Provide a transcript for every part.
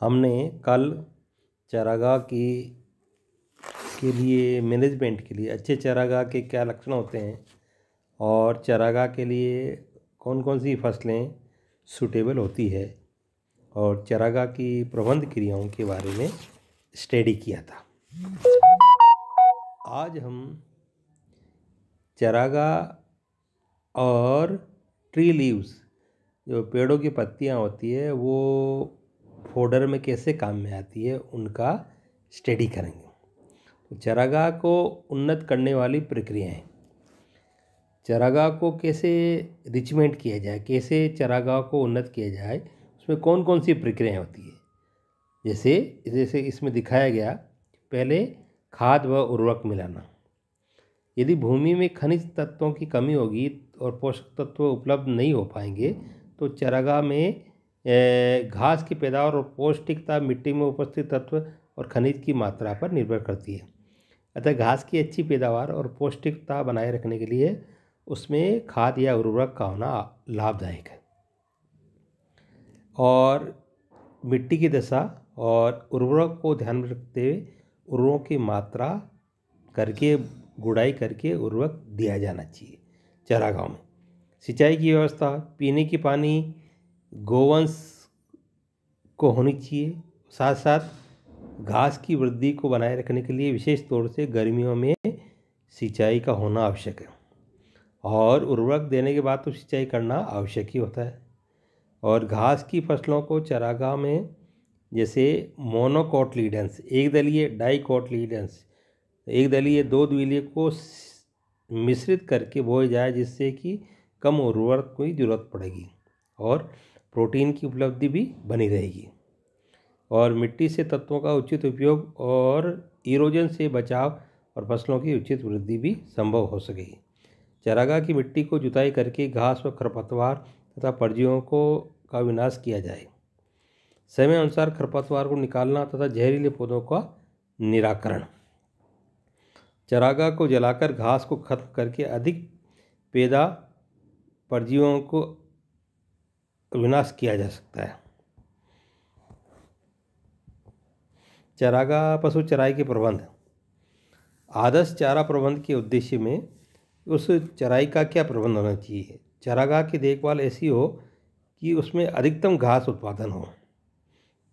हमने कल चरागाह की के लिए मैनेजमेंट के लिए अच्छे चरागाह के क्या लक्षण होते हैं और चरागाह के लिए कौन कौन सी फसलें सूटेबल होती है और चरागाह की प्रबंध क्रियाओं के बारे में स्टडी किया था आज हम चरागाह और ट्री लीव्स जो पेड़ों की पत्तियाँ होती है वो फोडर में कैसे काम में आती है उनका स्टडी करेंगे तो चरागाह को उन्नत करने वाली प्रक्रियाएं चरागाह को कैसे रिचमेंट किया जाए कैसे चरागाह को उन्नत किया जाए उसमें कौन कौन सी प्रक्रियाएं होती है जैसे जैसे इसमें दिखाया गया पहले खाद व उर्वरक मिलाना यदि भूमि में खनिज तत्वों की कमी होगी और पोषक तत्व उपलब्ध नहीं हो पाएंगे तो चरागाह में घास की पैदावार और पौष्टिकता मिट्टी में उपस्थित तत्व और खनिज की मात्रा पर निर्भर करती है अतः घास की अच्छी पैदावार और पौष्टिकता बनाए रखने के लिए उसमें खाद या उर्वरक का होना लाभदायक है और मिट्टी की दशा और उर्वरक को ध्यान में रखते हुए उर्वरकों की मात्रा करके गुड़ाई करके उर्वरक दिया जाना चाहिए चरागाह में सिंचाई की व्यवस्था पीने की पानी गोवंश को होनी चाहिए साथ साथ घास की वृद्धि को बनाए रखने के लिए विशेष तौर से गर्मियों में सिंचाई का होना आवश्यक है और उर्वरक देने के बाद तो सिंचाई करना आवश्यक ही होता है और घास की फसलों को चरागाह में जैसे मोनोकोटलीडेंस एक दलीय डाईकोटलीडेंस एक दलीय दो दलीय को मिश्रित करके बोए जाए जिससे कि कम उर्वरक की जरूरत पड़ेगी और प्रोटीन की उपलब्धि भी बनी रहेगी और मिट्टी से तत्वों का उचित उपयोग और इरोजन से बचाव और फसलों की उचित वृद्धि भी संभव हो सकेगी चरागाह की मिट्टी को जुताई करके घास व खरपतवार तथा परजीवों को का विनाश किया जाए समय अनुसार खरपतवार को निकालना तथा जहरीले पौधों का निराकरण चरागाह को जलाकर घास को खत्म करके अधिक पैदा परजीवों को विनाश किया जा सकता है चरागा पशु चराई के प्रबंध आदर्श चारा प्रबंध के उद्देश्य में उस चराई का क्या प्रबंध होना चाहिए चरागाह की देखभाल ऐसी हो कि उसमें अधिकतम घास उत्पादन हो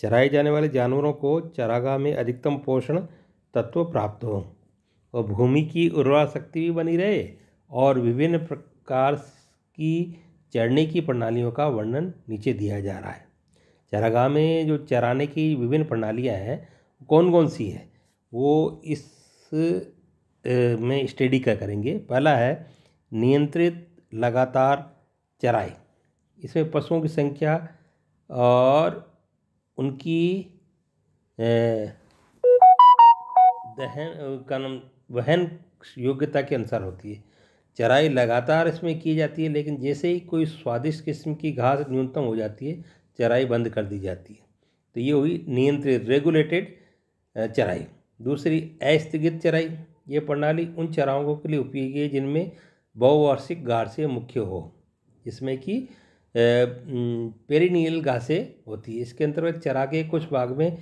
चराए जाने वाले जानवरों को चरागाह में अधिकतम पोषण तत्व प्राप्त हो और भूमि की उर्वरा शक्ति भी बनी रहे और विभिन्न प्रकार की चरने की प्रणालियों का वर्णन नीचे दिया जा रहा है चरागाह में जो चराने की विभिन्न प्रणालियाँ हैं कौन कौन सी है वो इस में स्टडी का करेंगे पहला है नियंत्रित लगातार चराई इसमें पशुओं की संख्या और उनकी दहन का नाम वहन योग्यता के अनुसार होती है चराई लगातार इसमें की जाती है लेकिन जैसे ही कोई स्वादिष्ट किस्म की घास न्यूनतम हो जाती है चराई बंद कर दी जाती है तो ये हुई नियंत्रित रेगुलेटेड चराई दूसरी अस्थगित चराई ये प्रणाली उन चराओं के लिए उपयोगी है जिनमें बहुवार्षिक घासें मुख्य हो जिसमें कि पेरिनियल घासें होती है इसके अंतर्गत चरा के कुछ भाग में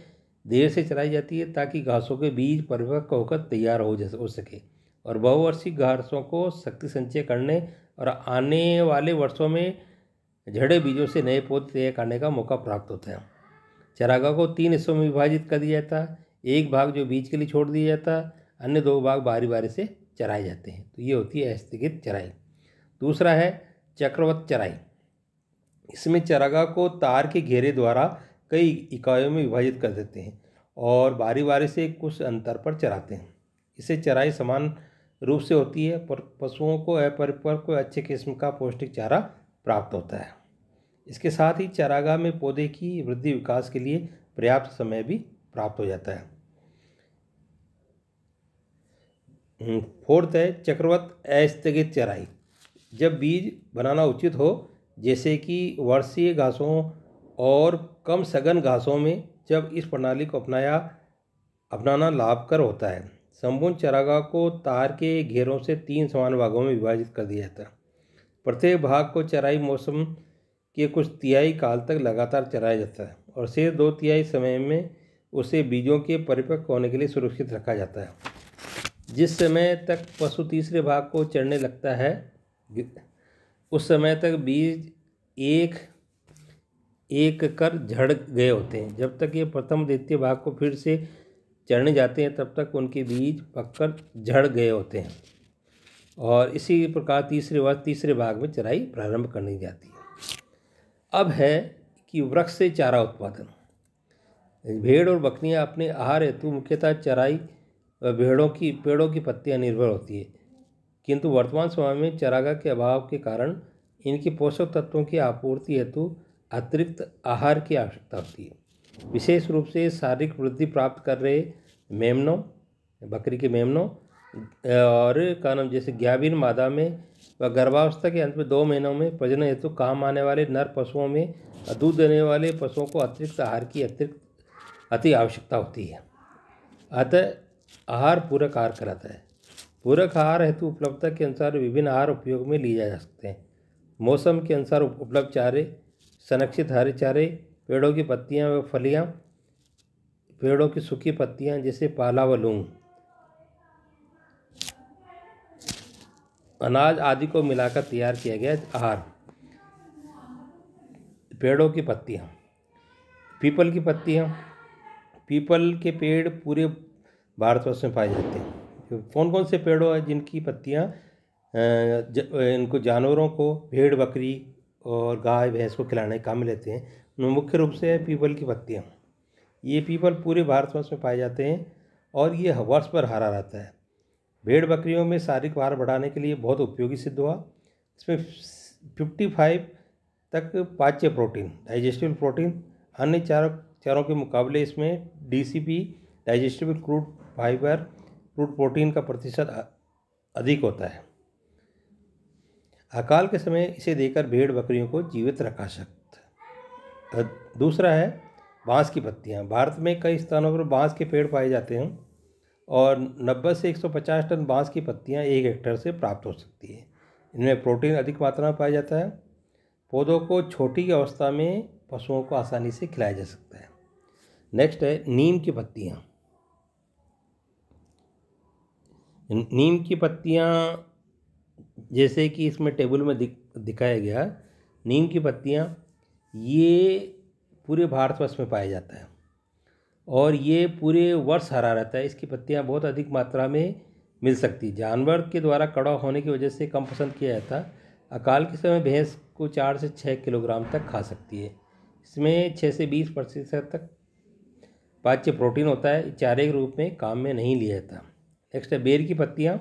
देर से चराई जाती है ताकि घासों के बीज परिपक्व होकर तैयार हो जा हो सके और बहुवर्षीय घासों को शक्ति संचय करने और आने वाले वर्षों में झड़े बीजों से नए पौधे तैयार करने का मौका प्राप्त होता है चरागाह को तीन हिस्सों में विभाजित कर दिया जाता है एक भाग जो बीज के लिए छोड़ दिया जाता है अन्य दो भाग बारी बारी से चराए जाते हैं तो ये होती है स्थगित चराई दूसरा है चक्रवत चराई इसमें चरागाह को तार के घेरे द्वारा कई इकाइयों में विभाजित कर देते हैं और बारी बारी से कुछ अंतर पर चराते हैं इसे चराई समान रूप से होती है पर पशुओं को अपरिपक्व को अच्छे किस्म का पौष्टिक चारा प्राप्त होता है इसके साथ ही चारागाह में पौधे की वृद्धि विकास के लिए पर्याप्त समय भी प्राप्त हो जाता है हम्म, फोर्थ है चक्रवत अस्थगित चराई जब बीज बनाना उचित हो जैसे कि वर्षीय घासों और कम सघन घासों में जब इस प्रणाली को अपनाया अपनाना लाभकर होता है संपूर्ण चरागाह को तार के घेरों से तीन समान भागों में विभाजित कर दिया जाता है प्रत्येक भाग को चराई मौसम के कुछ तिहाई काल तक लगातार चराया जाता है और शेष दो तिहाई समय में उसे बीजों के परिपक्व होने के लिए सुरक्षित रखा जाता है जिस समय तक पशु तीसरे भाग को चढ़ने लगता है उस समय तक बीज एक एक कर झड़ गए होते हैं जब तक ये प्रथम द्वितीय भाग को फिर से चढ़ने जाते हैं तब तक उनके बीज पककर झड़ गए होते हैं और इसी प्रकार तीसरे वर्ष तीसरे भाग में चराई प्रारंभ करनी जाती है अब है कि वृक्ष से चारा उत्पादन भेड़ और बकरियां अपने आहार हेतु मुख्यतः चराई भेड़ों की पेड़ों की पत्तियां निर्भर होती है किंतु वर्तमान समय में चरागाह के अभाव के कारण इनकी पोषक तत्वों की आपूर्ति हेतु अतिरिक्त आहार की आवश्यकता होती है विशेष रूप से शारीरिक वृद्धि प्राप्त कर रहे मेमनों बकरी के मेमनों और का नाम जैसे ज्ञावीन मादा में व गर्भावस्था के अंत में दो महीनों में प्रजनन हेतु तो काम आने वाले नर पशुओं में दूध देने वाले पशुओं को अतिरिक्त आहार की अतिरिक्त अति आवश्यकता होती है अतः आहार पूरक आहार कराता है पूरक आहार हेतु उपलब्धता के अनुसार विभिन्न आहार उपयोग में लिए जा सकते हैं मौसम के अनुसार उपलब्ध चारे संरक्षित हरे चारे पेड़ों की पत्तियाँ व फलियाँ पेड़ों की सूखी पत्तियाँ जैसे पाला व लूंग अनाज आदि को मिलाकर तैयार किया गया आहार पेड़ों की पत्तियाँ पीपल की पत्तियाँ पीपल के पेड़ पूरे भारतवर्ष में पाए जाते हैं तो कौन कौन से पेड़ों हैं जिनकी पत्तियाँ इनको जानवरों को भेड़ बकरी और गाय भैंस को खिलाने काम में लेते हैं मुख्य रूप से है पीपल की पत्तियाँ ये पीपल पूरे भारतवर्ष में पाए जाते हैं और ये वर्ष पर हरा रहता है भेड़ बकरियों में शारीरिक भार बढ़ाने के लिए बहुत उपयोगी सिद्ध हुआ इसमें फिफ्टी फाइव तक पाच्य प्रोटीन डाइजेस्टिबल प्रोटीन अन्य चारों चारों के मुकाबले इसमें DCP digestible crude fibre crude protein का प्रतिशत अधिक होता है अकाल के समय इसे देकर भेड़ बकरियों को जीवित रखा सक दूसरा है बांस की पत्तियाँ भारत में कई स्थानों पर बांस के पेड़ पाए जाते हैं और 90 से 150 टन बांस की पत्तियाँ एक हेक्टेयर से प्राप्त हो सकती है इनमें प्रोटीन अधिक मात्रा में पाया जाता है पौधों को छोटी अवस्था में पशुओं को आसानी से खिलाया जा सकता है नेक्स्ट है नीम की पत्तियाँ नीम की पत्तियाँ जैसे कि इसमें टेबल में दिख दिखाया गया नीम की पत्तियाँ ये पूरे भारतवर्ष में पाया जाता है और ये पूरे वर्ष हरा रहता है इसकी पत्तियाँ बहुत अधिक मात्रा में मिल सकती जानवर के द्वारा कड़ा होने की वजह से कम पसंद किया जाता अकाल के समय भैंस को चार से छः किलोग्राम तक खा सकती है इसमें छः से बीस प्रतिशत तक पाच्य प्रोटीन होता है चारे के रूप में काम में नहीं लिया जाता नेक्स्ट है बेर की पत्तियाँ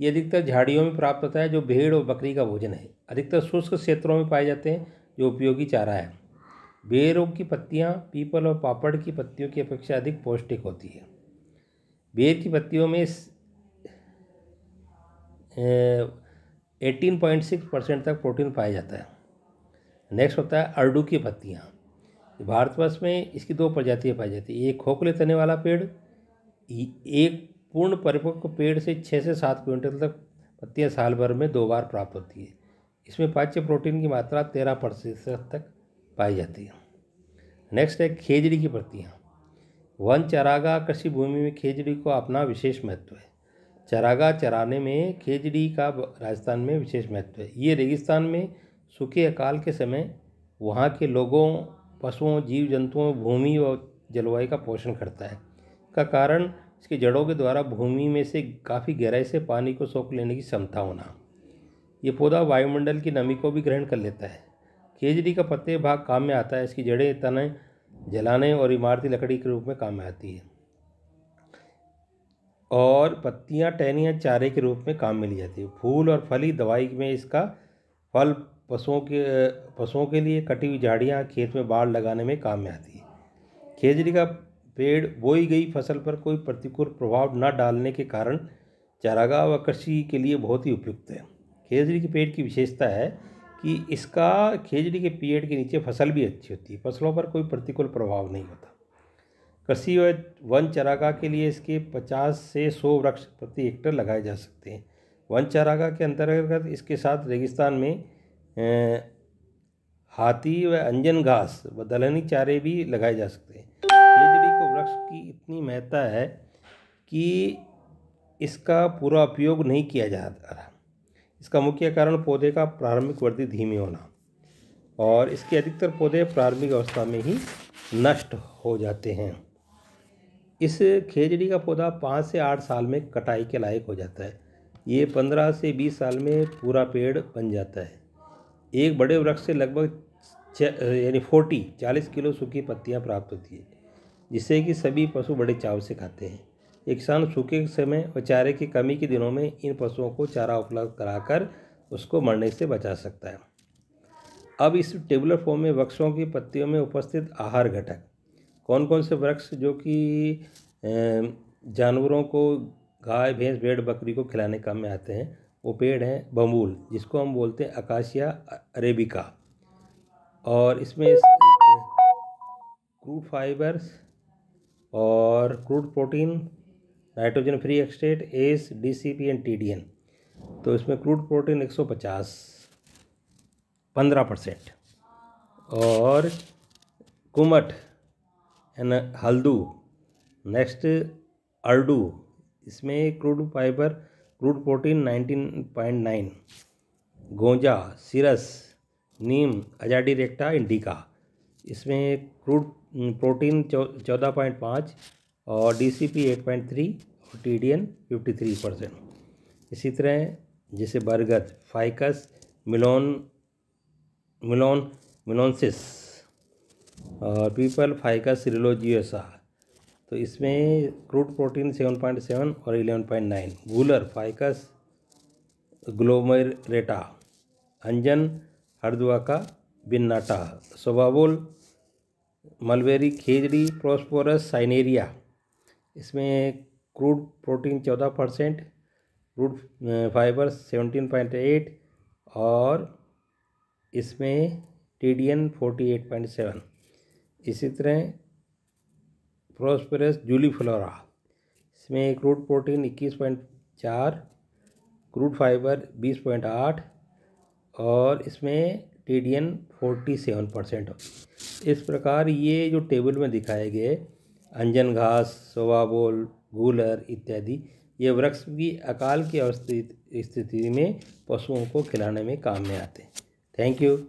ये अधिकतर झाड़ियों में प्राप्त होता है जो भेड़ और बकरी का भोजन है अधिकतर शुष्क क्षेत्रों में पाए जाते हैं जो उपयोगी चारा है बेरोग की पत्तियाँ पीपल और पापड़ की पत्तियों की अपेक्षा अधिक पौष्टिक होती है बेर की पत्तियों में एटीन पॉइंट सिक्स परसेंट तक प्रोटीन पाया जाता है नेक्स्ट होता है अर्डू की पत्तियाँ भारतवर्ष में इसकी दो प्रजातियाँ पाई जाती है एक खोखले तने वाला पेड़ एक पूर्ण परिपक्व पेड़ से छः से सात क्विंटल तक पत्तियाँ साल भर में दो बार प्राप्त होती है इसमें पाच्य प्रोटीन की मात्रा तेरह प्रतिशत तक पाई जाती है नेक्स्ट है खेजड़ी की प्रतियाँ वन चरागा कृषि भूमि में खेजड़ी को अपना विशेष महत्व है चरागा चराने में खेजड़ी का राजस्थान में विशेष महत्व है ये रेगिस्तान में सूखे अकाल के समय वहाँ के लोगों पशुओं जीव जंतुओं भूमि और जलवायु का पोषण करता है का कारण इसके जड़ों के द्वारा भूमि में से काफ़ी गहराई से पानी को सोख लेने की क्षमता होना ये पौधा वायुमंडल की नमी को भी ग्रहण कर लेता है खेजड़ी का पत्ते भाग काम में आता है इसकी जड़ें तने जलाने और इमारती लकड़ी के रूप में काम में आती है और पत्तियाँ टहनियाँ चारे के रूप में काम में ली जाती है फूल और फली दवाई में इसका फल पशुओं के पशुओं के लिए कटी हुई झाड़ियाँ खेत में बाढ़ लगाने में काम में आती है खेजड़ी का पेड़ बोई गई फसल पर कोई प्रतिकूल प्रभाव न डालने के कारण चारागाह व कृषि के लिए बहुत ही उपयुक्त है खेजड़ी के पेड़ की विशेषता है कि इसका खेजड़ी के पेड़ के नीचे फसल भी अच्छी होती है फसलों पर कोई प्रतिकूल प्रभाव नहीं होता कृषि व वन चरागाह के लिए इसके 50 से 100 वृक्ष प्रति हेक्टर लगाए जा सकते हैं वन चरागाह के अंतर्गत इसके साथ रेगिस्तान में हाथी व अंजन घास व दलहनी चारे भी लगाए जा सकते हैं खेजड़ी को वृक्ष की इतनी महत्ता है कि इसका पूरा उपयोग नहीं किया जा रहा इसका मुख्य कारण पौधे का प्रारंभिक वृद्धि धीमी होना और इसके अधिकतर पौधे प्रारंभिक अवस्था में ही नष्ट हो जाते हैं इस खेजड़ी का पौधा पाँच से आठ साल में कटाई के लायक हो जाता है ये पंद्रह से बीस साल में पूरा पेड़ बन जाता है एक बड़े वृक्ष से लगभग यानी फोर्टी चालीस किलो सूखी पत्तियाँ प्राप्त होती है जिससे कि सभी पशु बड़े चाव से खाते हैं ये किसान सूखे के समय और चारे की कमी के दिनों में इन पशुओं को चारा उपलब्ध कराकर उसको मरने से बचा सकता है अब इस टेबुलर फॉर्म में वृक्षों की पत्तियों में उपस्थित आहार घटक कौन कौन से वृक्ष जो कि जानवरों को गाय भैंस भेड़ बकरी को खिलाने काम में आते हैं वो पेड़ हैं बमूल जिसको हम बोलते हैं अकाशिया अरेबिका और इसमें क्रूड फाइबर्स और crude protein nitrogen free extract S C P and N तो इसमें क्रूड प्रोटीन एक सौ पचास पंद्रह परसेंट और कुमट एंड हल्दू नेक्स्ट अल्डू इसमें crude fibre crude protein nineteen point nine गोंजा सिरस नीम अजाडी रेक्टा इंडिका इसमें क्रूड प्रोटीन चौ चौदह पॉइंट पाँच और डीसीपी 8.3 और टीडीएन 53 परसेंट इसी तरह जैसे बरगद फाइकस मिलोन मिलोन मिलोनसिस और पीपल फाइकस रिलोजियोसा तो इसमें क्रूड प्रोटीन 7.7 और 11.9 गूलर फाइकस रेटा अंजन हरदुआका बिन्नाटा सोबाबुल मलबेरी खेजड़ी प्रोस्पोरस साइनेरिया इसमें क्रूड प्रोटीन चौदह percent crude fibre seventeen point eight और इसमें T D N forty eight point seven इसी तरह प्रोस्पेरस फ्लोरा इसमें क्रूड प्रोटीन इक्कीस पॉइंट चार क्रूड फाइबर बीस पॉइंट आठ और इसमें T D N forty seven percent इस प्रकार ये जो टेबल में दिखाए गए अंजन घास सोवाबोल गूलर इत्यादि ये वृक्ष भी अकाल की अवस्थित स्थिति में पशुओं को खिलाने में काम में आते हैं थैंक यू